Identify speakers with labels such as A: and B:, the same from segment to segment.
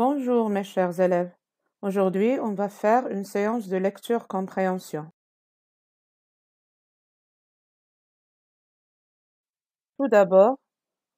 A: Bonjour mes chers élèves. Aujourd'hui, on va faire une séance de lecture compréhension. Tout d'abord,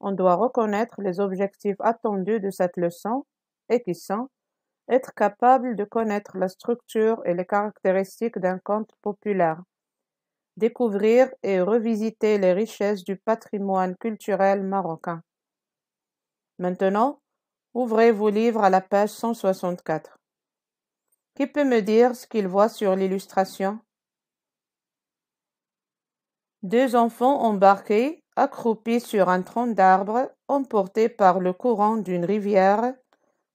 A: on doit reconnaître les objectifs attendus de cette leçon et qui sont être capable de connaître la structure et les caractéristiques d'un conte populaire, découvrir et revisiter les richesses du patrimoine culturel marocain. Maintenant, Ouvrez vos livres à la page 164. Qui peut me dire ce qu'il voit sur l'illustration Deux enfants embarqués, accroupis sur un tronc d'arbre, emportés par le courant d'une rivière,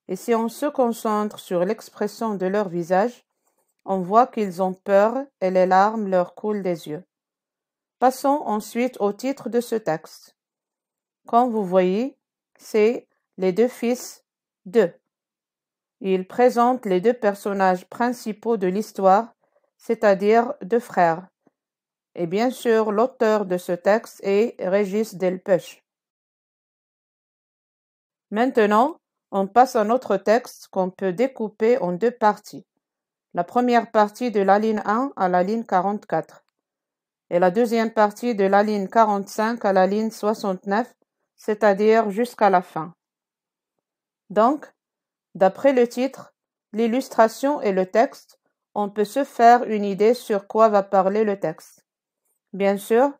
A: et si on se concentre sur l'expression de leur visage, on voit qu'ils ont peur et les larmes leur coulent des yeux. Passons ensuite au titre de ce texte. Comme vous voyez, c'est les deux fils d'eux. Il présente les deux personnages principaux de l'histoire, c'est-à-dire deux frères. Et bien sûr, l'auteur de ce texte est Régis Delpech. Maintenant, on passe à notre texte qu'on peut découper en deux parties. La première partie de la ligne 1 à la ligne 44 et la deuxième partie de la ligne 45 à la ligne 69, c'est-à-dire jusqu'à la fin. Donc, d'après le titre, l'illustration et le texte, on peut se faire une idée sur quoi va parler le texte. Bien sûr,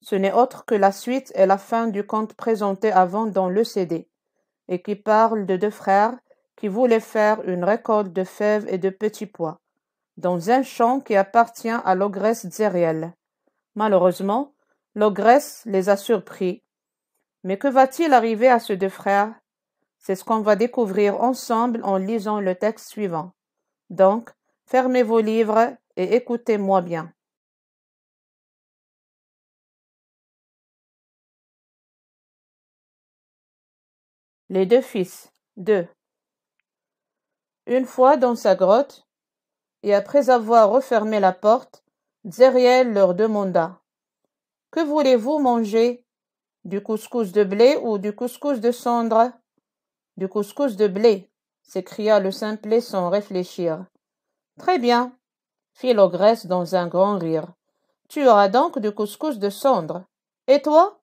A: ce n'est autre que la suite et la fin du conte présenté avant dans le CD, et qui parle de deux frères qui voulaient faire une récolte de fèves et de petits pois, dans un champ qui appartient à l'ogresse Zériel. Malheureusement, l'ogresse les a surpris. Mais que va-t-il arriver à ces deux frères c'est ce qu'on va découvrir ensemble en lisant le texte suivant. Donc, fermez vos livres et écoutez-moi bien. Les deux fils. deux Une fois dans sa grotte, et après avoir refermé la porte, Zériel leur demanda Que voulez-vous manger Du couscous de blé ou du couscous de cendre de couscous de blé, s'écria le simplet sans réfléchir. Très bien, fit l'ogresse dans un grand rire. Tu auras donc du couscous de cendre. Et toi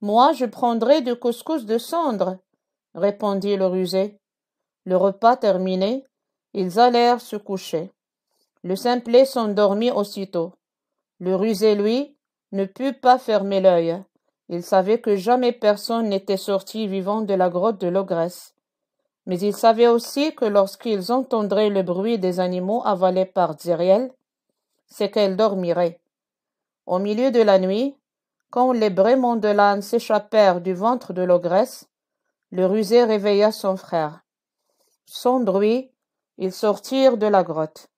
A: Moi, je prendrai du couscous de cendre, répondit le rusé. Le repas terminé, ils allèrent se coucher. Le simplet s'endormit aussitôt. Le rusé, lui, ne put pas fermer l'œil. Il savait que jamais personne n'était sorti vivant de la grotte de l'ogresse. Mais il savait aussi que lorsqu'ils entendraient le bruit des animaux avalés par Ziriel, c'est qu'elle dormirait. Au milieu de la nuit, quand les brémons de l'âne s'échappèrent du ventre de l'ogresse, le rusé réveilla son frère. Sans bruit, ils sortirent de la grotte.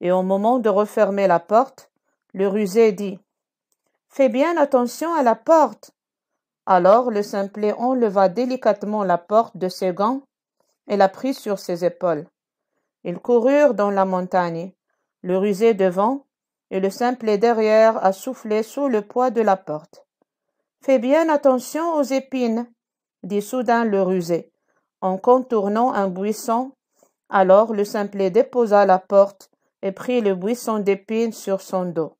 A: Et au moment de refermer la porte, le rusé dit Fais bien attention à la porte. Alors le simplet enleva délicatement la porte de ses gants et la prit sur ses épaules. Ils coururent dans la montagne, le rusé devant et le simplet derrière à souffler sous le poids de la porte. Fais bien attention aux épines, dit soudain le rusé, en contournant un buisson. Alors le simplet déposa la porte et prit le buisson d'épines sur son dos.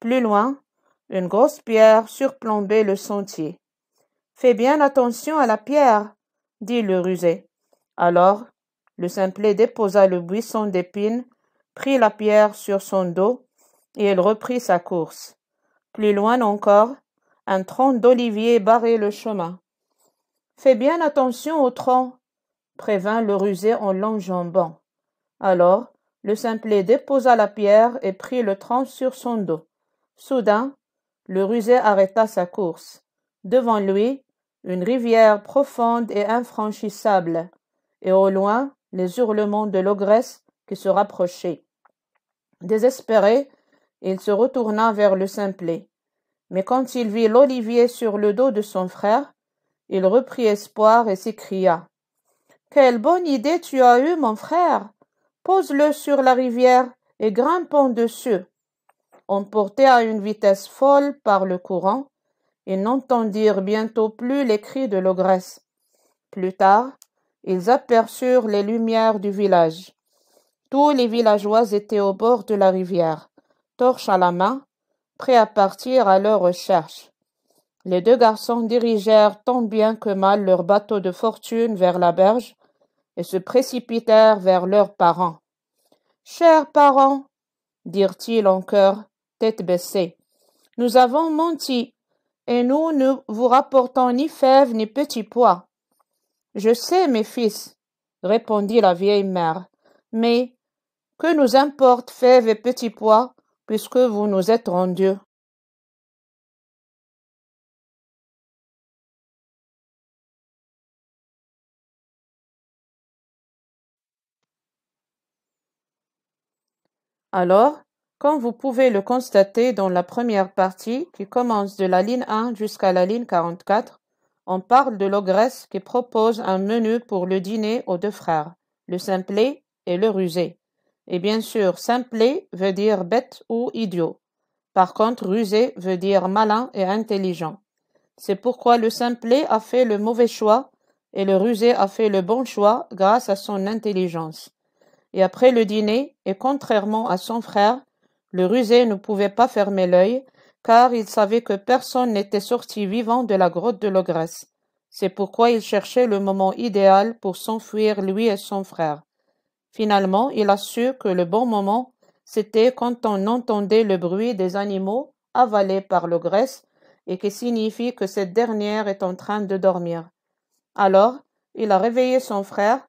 A: Plus loin, une grosse pierre surplombait le sentier. Fais bien attention à la pierre, dit le rusé. Alors, le simplet déposa le buisson d'épines, prit la pierre sur son dos, et il reprit sa course. Plus loin encore, un tronc d'olivier barrait le chemin. Fais bien attention au tronc, prévint le rusé en l'enjambant. Alors, le simplet déposa la pierre et prit le tronc sur son dos. Soudain, le rusé arrêta sa course. Devant lui, une rivière profonde et infranchissable, et au loin les hurlements de l'ogresse qui se rapprochait. Désespéré, il se retourna vers le simplet. Mais quand il vit l'olivier sur le dos de son frère, il reprit espoir et s'écria. Quelle bonne idée tu as eue, mon frère. Pose le sur la rivière et grimpe en dessus. Emportés à une vitesse folle par le courant, ils n'entendirent bientôt plus les cris de l'ogresse. Plus tard, ils aperçurent les lumières du village. Tous les villageois étaient au bord de la rivière, torches à la main, prêts à partir à leur recherche. Les deux garçons dirigèrent tant bien que mal leur bateau de fortune vers la berge et se précipitèrent vers leurs parents. Chers parents, dirent-ils en chœur, nous avons menti, et nous ne vous rapportons ni fèves ni petits pois. Je sais, mes fils, répondit la vieille mère, mais que nous importent fèves et petits pois, puisque vous nous êtes rendus. Alors, comme vous pouvez le constater dans la première partie qui commence de la ligne 1 jusqu'à la ligne 44, on parle de l'ogresse qui propose un menu pour le dîner aux deux frères, le simplet et le rusé. Et bien sûr, simplet veut dire bête ou idiot. Par contre, rusé veut dire malin et intelligent. C'est pourquoi le simplet a fait le mauvais choix et le rusé a fait le bon choix grâce à son intelligence. Et après le dîner, et contrairement à son frère, le rusé ne pouvait pas fermer l'œil, car il savait que personne n'était sorti vivant de la grotte de l'ogresse. C'est pourquoi il cherchait le moment idéal pour s'enfuir lui et son frère. Finalement, il a su que le bon moment, c'était quand on entendait le bruit des animaux avalés par l'ogresse et qui signifie que cette dernière est en train de dormir. Alors, il a réveillé son frère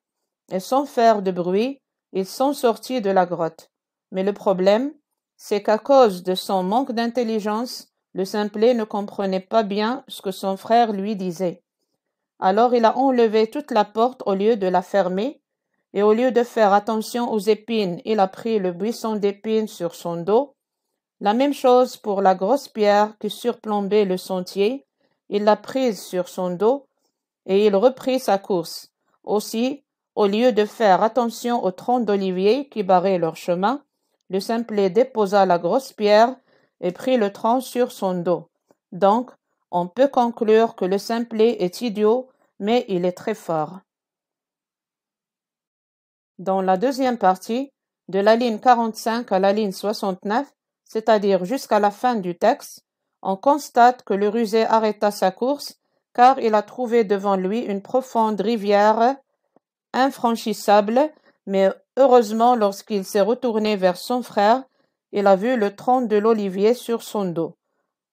A: et sans faire de bruit, ils sont sortis de la grotte. Mais le problème, c'est qu'à cause de son manque d'intelligence, le simplet ne comprenait pas bien ce que son frère lui disait. Alors il a enlevé toute la porte au lieu de la fermer, et au lieu de faire attention aux épines, il a pris le buisson d'épines sur son dos. La même chose pour la grosse pierre qui surplombait le sentier, il l'a prise sur son dos, et il reprit sa course. Aussi, au lieu de faire attention aux troncs d'oliviers qui barraient leur chemin, le simplet déposa la grosse pierre et prit le tronc sur son dos. Donc, on peut conclure que le simplet est idiot, mais il est très fort. Dans la deuxième partie, de la ligne 45 à la ligne 69, c'est-à-dire jusqu'à la fin du texte, on constate que le rusé arrêta sa course car il a trouvé devant lui une profonde rivière infranchissable, mais Heureusement, lorsqu'il s'est retourné vers son frère, il a vu le tronc de l'olivier sur son dos.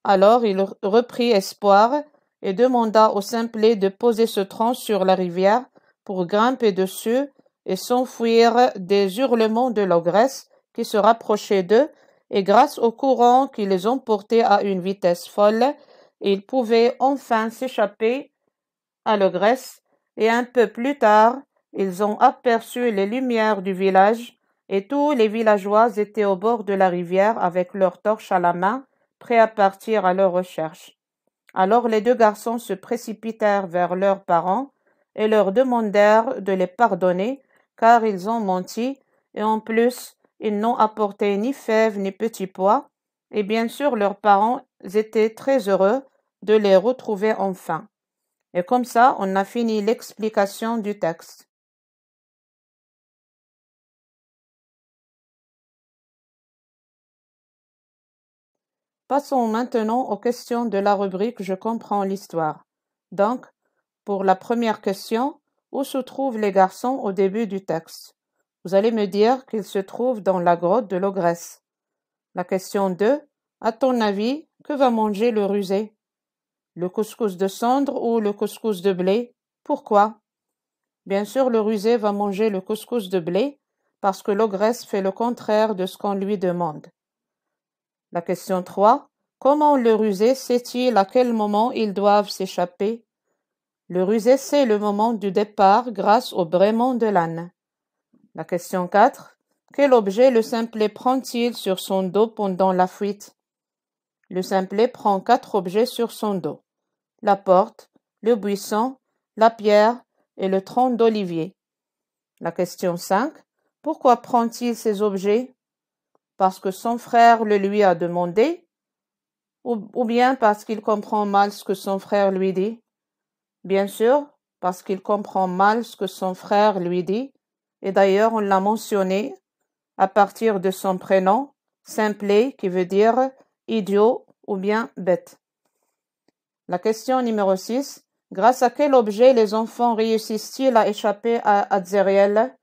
A: Alors il reprit espoir et demanda au simplet de poser ce tronc sur la rivière pour grimper dessus et s'enfuir des hurlements de l'ogresse qui se rapprochait d'eux, et grâce au courant qui les emportait à une vitesse folle, ils pouvaient enfin s'échapper à l'ogresse, et un peu plus tard, ils ont aperçu les lumières du village, et tous les villageois étaient au bord de la rivière avec leurs torches à la main, prêts à partir à leur recherche. Alors les deux garçons se précipitèrent vers leurs parents et leur demandèrent de les pardonner, car ils ont menti, et en plus ils n'ont apporté ni fèves ni petits pois, et bien sûr leurs parents étaient très heureux de les retrouver enfin. Et comme ça on a fini l'explication du texte. Passons maintenant aux questions de la rubrique Je comprends l'histoire. Donc, pour la première question, où se trouvent les garçons au début du texte Vous allez me dire qu'ils se trouvent dans la grotte de l'ogresse. La question 2, à ton avis, que va manger le rusé Le couscous de cendre ou le couscous de blé Pourquoi Bien sûr, le rusé va manger le couscous de blé parce que l'ogresse fait le contraire de ce qu'on lui demande. La question 3. Comment le rusé sait-il à quel moment ils doivent s'échapper Le rusé sait le moment du départ grâce au braiement de l'âne. La question 4. Quel objet le simplet prend-il sur son dos pendant la fuite Le simplet prend quatre objets sur son dos. La porte, le buisson, la pierre et le tronc d'olivier. La question 5. Pourquoi prend-il ces objets parce que son frère le lui a demandé, ou, bien parce qu'il comprend mal ce que son frère lui dit. Bien sûr, parce qu'il comprend mal ce que son frère lui dit, et d'ailleurs on l'a mentionné à partir de son prénom, simplet, qui veut dire idiot ou bien bête. La question numéro 6. Grâce à quel objet les enfants réussissent-ils à échapper à Azeriel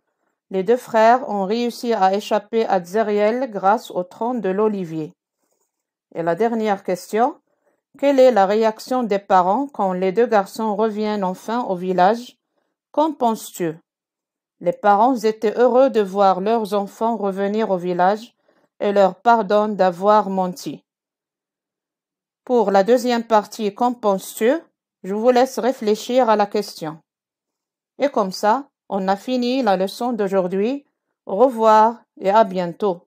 A: les deux frères ont réussi à échapper à Zeriel grâce au tronc de l'olivier. Et la dernière question, quelle est la réaction des parents quand les deux garçons reviennent enfin au village Qu'en penses-tu Les parents étaient heureux de voir leurs enfants revenir au village et leur pardonnent d'avoir menti. Pour la deuxième partie, qu'en penses-tu Je vous laisse réfléchir à la question. Et comme ça, on a fini la leçon d'aujourd'hui. Au revoir et à bientôt.